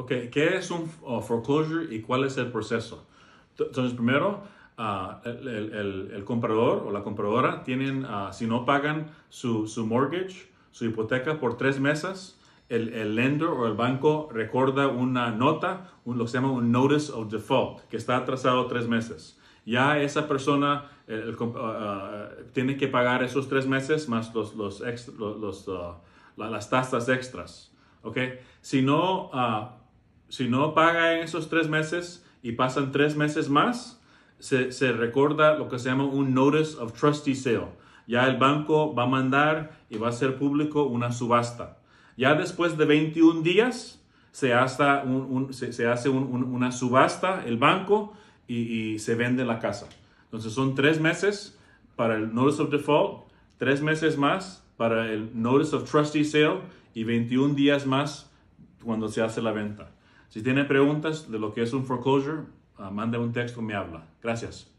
Ok, ¿qué es un uh, foreclosure y cuál es el proceso? Entonces, primero, uh, el, el, comprador o la compradora tienen, uh, si no pagan su, su, mortgage, su hipoteca por tres meses, el, el lender o el banco recorda una nota, lo que se llama un notice of default, que está atrasado tres meses. Ya esa persona tiene que pagar esos tres meses más los, los, las tasas extras. Okay? Si no si no paga en esos tres meses y pasan tres meses más, se, se recorda lo que se llama un Notice of Trustee Sale. Ya el banco va a mandar y va a ser público una subasta. Ya después de 21 días, se, hace una subasta el banco y, y, se vende la casa. Entonces son tres meses para el Notice of Default, tres meses más para el Notice of Trustee Sale y 21 días más cuando se hace la venta. Si tiene preguntas de lo que es un foreclosure, ah, mande un texto, me habla. Gracias.